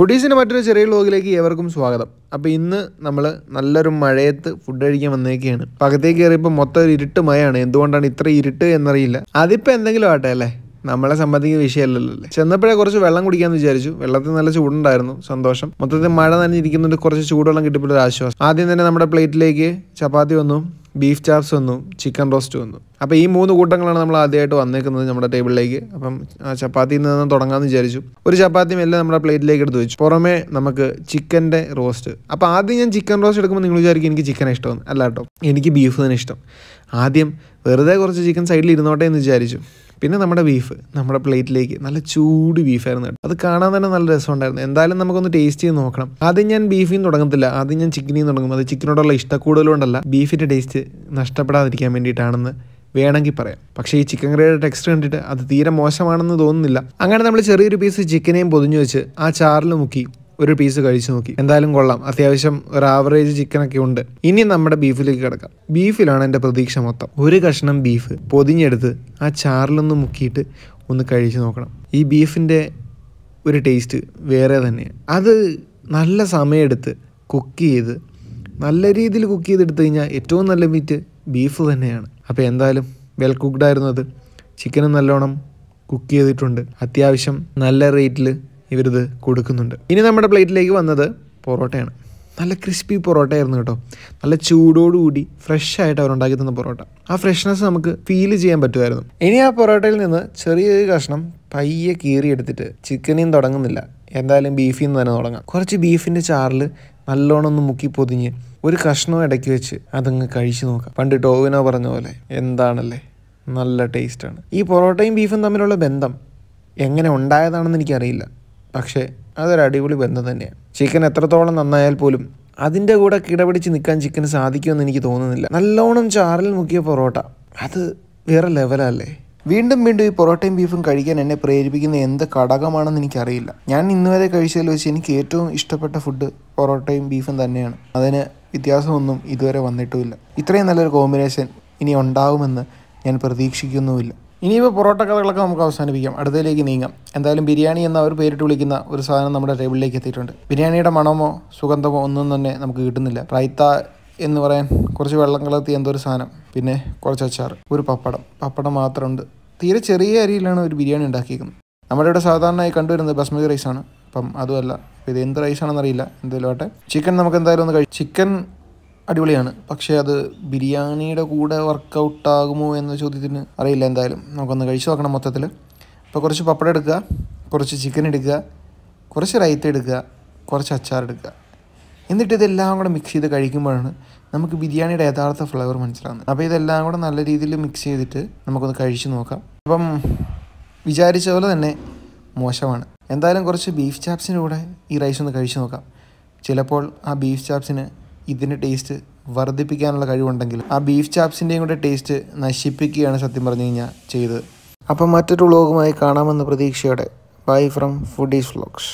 ഫുഡീസിൻ്റെ മറ്റൊരു ചെറിയ ലോഗിലേക്ക് ഏവർക്കും സ്വാഗതം അപ്പോൾ ഇന്ന് നമ്മൾ നല്ലൊരു മഴയത്ത് ഫുഡ് കഴിക്കാൻ വന്നേക്കാണ് പകത്തേക്ക് കയറിയപ്പോൾ മൊത്തം ഒരു ഇരുട്ട് മഴയാണ് എന്തുകൊണ്ടാണ് ഇത്ര ഇരുട്ട് എന്നറിയില്ല അതിപ്പോൾ എന്തെങ്കിലും ആട്ടെ അല്ലേ നമ്മളെ സംബന്ധിക്കുന്ന അല്ലേ ചെന്നപ്പോഴേ കുറച്ച് വെള്ളം കുടിക്കാന്ന് വിചാരിച്ചു വെള്ളത്തിൽ നല്ല ചൂടുണ്ടായിരുന്നു സന്തോഷം മൊത്തത്തിൽ മഴ നനഞ്ഞിരിക്കുന്നുണ്ട് കുറച്ച് ചൂടുവെള്ളം കിട്ടിയപ്പോൾ ആശ്വാസം ആദ്യം തന്നെ നമ്മുടെ പ്ലേറ്റിലേക്ക് ചപ്പാത്തി വന്നു ബീഫ് ചാപ്സ് വന്നു ചിക്കൻ റോസ്റ്റ് വന്നു അപ്പോൾ ഈ മൂന്ന് കൂട്ടങ്ങളാണ് നമ്മൾ ആദ്യമായിട്ട് വന്നേക്കുന്നത് നമ്മുടെ ടേബിളിലേക്ക് അപ്പം ആ ചപ്പാത്തിയിൽ നിന്ന് തുടങ്ങാമെന്ന് വിചാരിച്ചു ഒരു ചപ്പാത്തിയും എല്ലാം നമ്മുടെ പ്ലേറ്റിലേക്ക് എടുത്ത് വെച്ചു പുറമേ നമുക്ക് ചിക്കൻ്റെ റോസ്റ്റ് അപ്പോൾ ആദ്യം ഞാൻ ചിക്കൻ റോസ്റ്റ് എടുക്കുമ്പോൾ നിങ്ങൾ വിചാരിക്കും എനിക്ക് ചിക്കൻ ഇഷ്ടമാണ് അല്ല കേട്ടോ എനിക്ക് ബീഫ് തന്നെ ഇഷ്ടം ആദ്യം വെറുതെ കുറച്ച് ചിക്കൻ സൈഡിൽ ഇരുന്നോട്ടെ എന്ന് വിചാരിച്ചു പിന്നെ നമ്മുടെ ബീഫ് നമ്മുടെ പ്ലേറ്റിലേക്ക് നല്ല ചൂട് ബീഫായിരുന്നു കേട്ടോ അത് കാണാൻ തന്നെ നല്ല രസമുണ്ടായിരുന്നു എന്തായാലും നമുക്കൊന്ന് ടേസ്റ്റ് ചെയ്ത് നോക്കണം ആദ്യം ഞാൻ ബീഫിൽ നിന്ന് തുടങ്ങത്തില്ല ആദ്യം ഞാൻ ചിക്കനിൽ നിന്ന് തുടങ്ങും അത് ചിക്കനോടുള്ള ഇഷ്ടക്കൂടുതലുകൊണ്ടല്ല ബീഫിൻ്റെ ടേസ്റ്റ് നഷ്ടപ്പെടാതിരിക്കാൻ വേണ്ടിയിട്ടാണെന്ന് വേണമെങ്കിൽ പറയാം പക്ഷേ ഈ ചിക്കൻ കറിയുടെ ടെക്സ്റ്റ് കണ്ടിട്ട് അത് തീരെ മോശമാണെന്ന് തോന്നുന്നില്ല അങ്ങനെ നമ്മൾ ചെറിയൊരു പീസ് ചിക്കനെയും പൊതിഞ്ഞു വെച്ച് ആ ചാറിൽ മുക്കി ഒരു പീസ് കഴിച്ചു നോക്കി എന്തായാലും കൊള്ളാം അത്യാവശ്യം ഒരു ആവറേജ് ഒക്കെ ഉണ്ട് ഇനി നമ്മുടെ ബീഫിലേക്ക് കിടക്കാം ബീഫിലാണ് എൻ്റെ പ്രതീക്ഷ മൊത്തം ഒരു കഷ്ണം ബീഫ് പൊതിഞ്ഞെടുത്ത് ആ ചാറിലൊന്ന് മുക്കിയിട്ട് ഒന്ന് കഴിച്ചു നോക്കണം ഈ ബീഫിൻ്റെ ഒരു ടേസ്റ്റ് വേറെ തന്നെയാണ് അത് നല്ല സമയമെടുത്ത് കുക്ക് ചെയ്ത് നല്ല രീതിയിൽ കുക്ക് ചെയ്തെടുത്തു കഴിഞ്ഞാൽ ഏറ്റവും നല്ല മീറ്റ് ബീഫ് തന്നെയാണ് അപ്പോൾ എന്തായാലും വെൽ കുക്ക്ഡ് ആയിരുന്നു അത് ചിക്കനും നല്ലോണം കുക്ക് ചെയ്തിട്ടുണ്ട് അത്യാവശ്യം നല്ല റേറ്റിൽ ഇവരിത് കൊടുക്കുന്നുണ്ട് ഇനി നമ്മുടെ പ്ലേറ്റിലേക്ക് വന്നത് പൊറോട്ടയാണ് നല്ല ക്രിസ്പി ആയിരുന്നു കേട്ടോ നല്ല ചൂടോടുകൂടി ഫ്രഷ് ആയിട്ട് അവരുണ്ടാക്കി തന്ന പൊറോട്ട ആ ഫ്രഷ്നെസ് നമുക്ക് ഫീൽ ചെയ്യാൻ പറ്റുമായിരുന്നു ഇനി ആ പൊറോട്ടയിൽ നിന്ന് ചെറിയൊരു കഷ്ണം പയ്യെ കീറിയെടുത്തിട്ട് ചിക്കനിൽ തുടങ്ങുന്നില്ല എന്തായാലും ബീഫിൽ നിന്ന് തന്നെ തുടങ്ങാം കുറച്ച് ബീഫിൻ്റെ ചാറിൽ നല്ലോണം ഒന്ന് മുക്കി പൊതിഞ്ഞ് ഒരു കഷ്ണം ഇടയ്ക്ക് വെച്ച് അതങ്ങ് കഴിച്ചു നോക്കാം പണ്ട് ടോവിനോ പറഞ്ഞ പോലെ എന്താണല്ലേ നല്ല ടേസ്റ്റാണ് ഈ പൊറോട്ടയും ബീഫും തമ്മിലുള്ള ബന്ധം എങ്ങനെ ഉണ്ടായതാണെന്ന് എനിക്കറിയില്ല പക്ഷേ അതൊരു അടിപൊളി ബന്ധം തന്നെയാണ് ചിക്കൻ എത്രത്തോളം നന്നായാൽ പോലും അതിൻ്റെ കൂടെ കിടപിടിച്ച് നിൽക്കാൻ ചിക്കന് സാധിക്കുമെന്ന് എനിക്ക് തോന്നുന്നില്ല നല്ലോണം ചാറിൽ മുക്കിയ പൊറോട്ട അത് വേറെ ലെവലല്ലേ വീണ്ടും വീണ്ടും ഈ പൊറോട്ടയും ബീഫും കഴിക്കാൻ എന്നെ പ്രേരിപ്പിക്കുന്ന എന്ത് ഘടകമാണെന്ന് എനിക്കറിയില്ല ഞാൻ ഇന്നുവരെ കഴിച്ചതിൽ വെച്ച് എനിക്ക് ഏറ്റവും ഇഷ്ടപ്പെട്ട ഫുഡ് പൊറോട്ടയും ബീഫും തന്നെയാണ് അതിന് വ്യത്യാസമൊന്നും ഇതുവരെ വന്നിട്ടുമില്ല ഇത്രയും നല്ലൊരു കോമ്പിനേഷൻ ഇനി ഉണ്ടാവുമെന്ന് ഞാൻ പ്രതീക്ഷിക്കുന്നുമില്ല ഇനിയിപ്പോൾ പൊറോട്ട കഥകളൊക്കെ നമുക്ക് അവസാനിപ്പിക്കാം അടുത്തതിലേക്ക് നീങ്ങാം എന്തായാലും ബിരിയാണി എന്ന് അവർ പേരിട്ട് വിളിക്കുന്ന ഒരു സാധനം നമ്മുടെ ടേബിളിലേക്ക് എത്തിയിട്ടുണ്ട് ബിരിയാണിയുടെ മണമോ സുഗന്ധമോ ഒന്നും തന്നെ നമുക്ക് കിട്ടുന്നില്ല റൈത്ത എന്ന് പറയാൻ കുറച്ച് വെള്ളം കലർത്തി എന്തോ ഒരു സാധനം പിന്നെ കുറച്ച് അച്ചാർ ഒരു പപ്പടം പപ്പടം മാത്രമുണ്ട് തീരെ ചെറിയ അരിയിലാണ് ഒരു ബിരിയാണി ഉണ്ടാക്കിയിരിക്കുന്നത് നമ്മുടെ ഇവിടെ സാധാരണയായി കണ്ടുവരുന്നത് ബസ്മതി റൈസാണ് അപ്പം അതുമല്ല ഇത് എന്ത് റൈസാണെന്നറിയില്ല എന്തെങ്കിലും ആട്ടെ ചിക്കൻ നമുക്ക് എന്തായാലും ഒന്ന് കഴി ചിക്കൻ അടിപൊളിയാണ് പക്ഷേ അത് ബിരിയാണിയുടെ കൂടെ വർക്കൗട്ടാകുമോ എന്ന ചോദ്യത്തിന് അറിയില്ല എന്തായാലും നമുക്കൊന്ന് കഴിച്ചു നോക്കണം മൊത്തത്തിൽ അപ്പോൾ കുറച്ച് പപ്പടം എടുക്കുക കുറച്ച് ചിക്കൻ എടുക്കുക കുറച്ച് റൈത്ത് എടുക്കുക കുറച്ച് അച്ചാർ എടുക്കുക എന്നിട്ട് ഇതെല്ലാം കൂടെ മിക്സ് ചെയ്ത് കഴിക്കുമ്പോഴാണ് നമുക്ക് ബിരിയാണിയുടെ യഥാർത്ഥ ഫ്ലേവർ മനസ്സിലാകുന്നത് അപ്പോൾ ഇതെല്ലാം കൂടെ നല്ല രീതിയിൽ മിക്സ് ചെയ്തിട്ട് നമുക്കൊന്ന് കഴിച്ചു നോക്കാം അപ്പം വിചാരിച്ച പോലെ തന്നെ മോശമാണ് എന്തായാലും കുറച്ച് ബീഫ് ചാപ്സിൻ്റെ കൂടെ ഈ റൈസ് ഒന്ന് കഴിച്ചു നോക്കാം ചിലപ്പോൾ ആ ബീഫ് ചാപ്സിന് ഇതിൻ്റെ ടേസ്റ്റ് വർദ്ധിപ്പിക്കാനുള്ള കഴിവുണ്ടെങ്കിൽ ആ ബീഫ് ചാപ്സിൻ്റെയും കൂടെ ടേസ്റ്റ് നശിപ്പിക്കുകയാണ് സത്യം പറഞ്ഞു കഴിഞ്ഞാൽ ചെയ്തത് അപ്പം മറ്റൊരു വ്ളോഗുമായി കാണാമെന്ന പ്രതീക്ഷയോടെ ബൈ ഫ്രം ഫുഡീസ് വ്ളോഗ്സ്